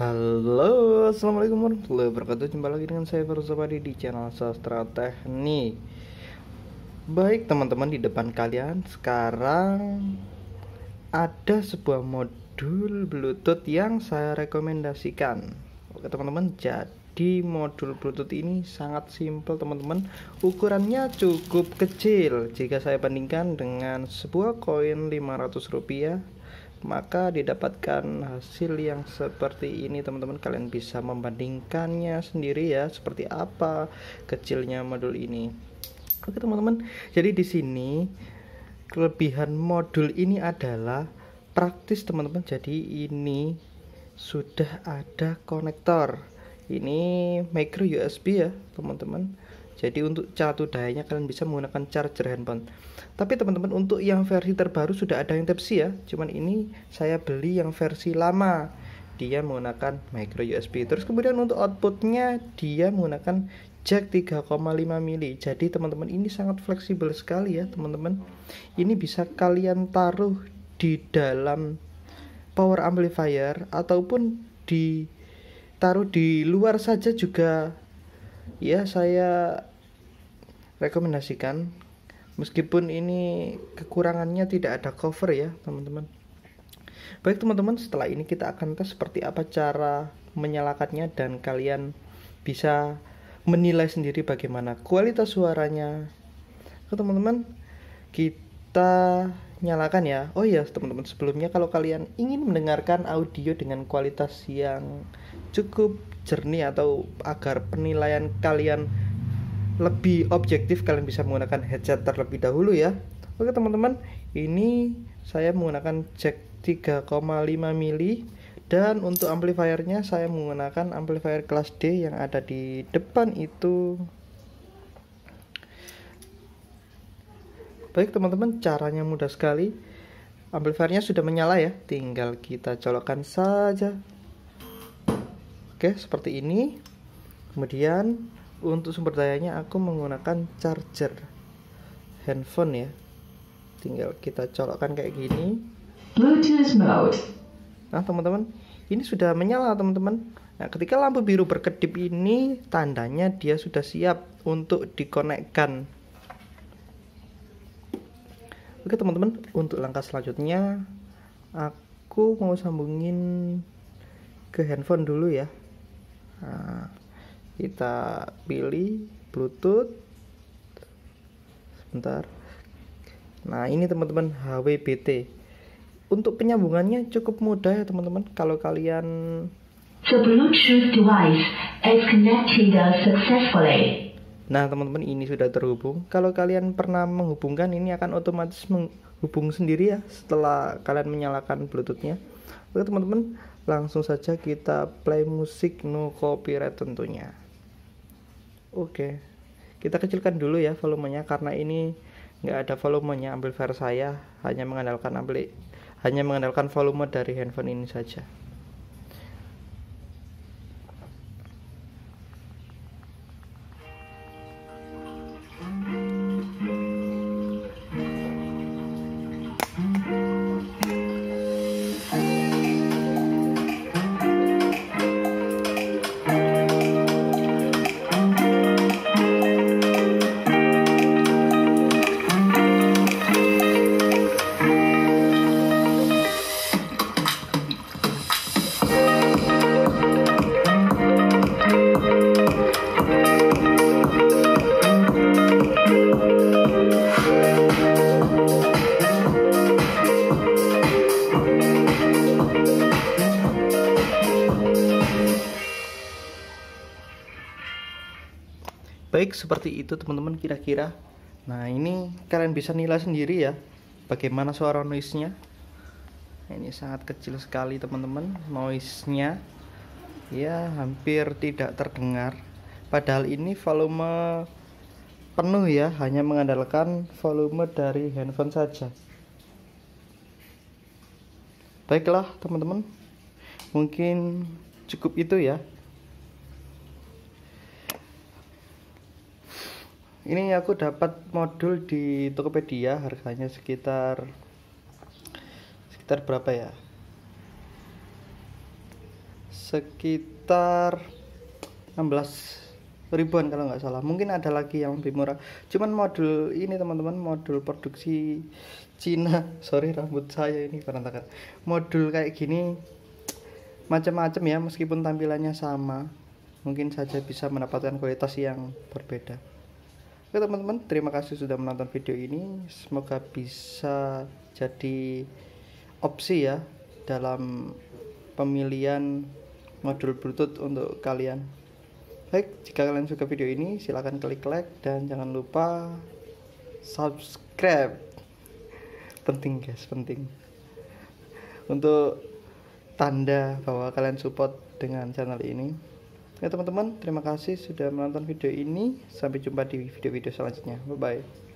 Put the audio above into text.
Halo, assalamualaikum warahmatullahi wabarakatuh. Jumpa lagi dengan saya Farouk Padi di channel Sastra Teknik. Baik teman-teman di depan kalian sekarang ada sebuah modul Bluetooth yang saya rekomendasikan. Oke teman-teman, jadi modul Bluetooth ini sangat simple teman-teman. Ukurannya cukup kecil jika saya bandingkan dengan sebuah koin 500 rupiah maka didapatkan hasil yang seperti ini teman-teman kalian bisa membandingkannya sendiri ya seperti apa kecilnya modul ini oke teman-teman jadi di sini kelebihan modul ini adalah praktis teman-teman jadi ini sudah ada konektor ini micro USB ya teman-teman jadi untuk catu dayanya kalian bisa menggunakan charger handphone. Tapi teman-teman untuk yang versi terbaru sudah ada yang type ya. Cuman ini saya beli yang versi lama. Dia menggunakan micro USB. Terus kemudian untuk outputnya dia menggunakan jack 3,5 mili. Jadi teman-teman ini sangat fleksibel sekali ya teman-teman. Ini bisa kalian taruh di dalam power amplifier ataupun ditaruh di luar saja juga ya saya rekomendasikan meskipun ini kekurangannya tidak ada cover ya teman-teman baik teman-teman setelah ini kita akan tes seperti apa cara menyalakannya dan kalian bisa menilai sendiri bagaimana kualitas suaranya oke teman-teman kita nyalakan ya oh iya teman-teman sebelumnya kalau kalian ingin mendengarkan audio dengan kualitas yang cukup jernih atau agar penilaian kalian lebih objektif kalian bisa menggunakan headset terlebih dahulu ya oke teman-teman ini saya menggunakan jack 3,5 mili dan untuk amplifiernya saya menggunakan amplifier kelas D yang ada di depan itu baik teman-teman caranya mudah sekali amplifiernya sudah menyala ya tinggal kita colokkan saja Oke, seperti ini. Kemudian untuk sumber dayanya aku menggunakan charger handphone ya. Tinggal kita colokkan kayak gini. Bluetooth mode. Nah, teman-teman, ini sudah menyala, teman-teman. Nah, ketika lampu biru berkedip ini tandanya dia sudah siap untuk dikonekkan. Oke, teman-teman, untuk langkah selanjutnya aku mau sambungin ke handphone dulu ya nah, kita pilih bluetooth sebentar nah ini teman-teman HWBT untuk penyambungannya cukup mudah ya teman-teman kalau kalian The Bluetooth device is connected successfully. Nah, teman-teman ini sudah terhubung. Kalau kalian pernah menghubungkan, ini akan otomatis menghubung sendiri ya setelah kalian menyalakan Bluetooth-nya. Oke, teman-teman, langsung saja kita play musik no copyright tentunya oke kita kecilkan dulu ya volumenya karena ini nggak ada volumenya ambil versi saya hanya mengandalkan ambil hanya mengandalkan volume dari handphone ini saja baik seperti itu teman-teman kira-kira nah ini kalian bisa nilai sendiri ya bagaimana suara noise-nya ini sangat kecil sekali teman-teman noise-nya ya hampir tidak terdengar padahal ini volume penuh ya hanya mengandalkan volume dari handphone saja baiklah teman-teman mungkin cukup itu ya ini aku dapat modul di Tokopedia harganya sekitar sekitar berapa ya sekitar 16 ribuan kalau nggak salah mungkin ada lagi yang lebih murah cuman modul ini teman-teman modul produksi Cina sorry rambut saya ini berantakan modul kayak gini macam-macam ya meskipun tampilannya sama mungkin saja bisa mendapatkan kualitas yang berbeda Oke teman-teman, terima kasih sudah menonton video ini. Semoga bisa jadi opsi ya dalam pemilihan modul Bluetooth untuk kalian. Baik, jika kalian suka video ini, silahkan klik like dan jangan lupa subscribe. Penting guys, penting. Untuk tanda bahwa kalian support dengan channel ini. Oke teman-teman, terima kasih sudah menonton video ini. Sampai jumpa di video-video selanjutnya. Bye-bye.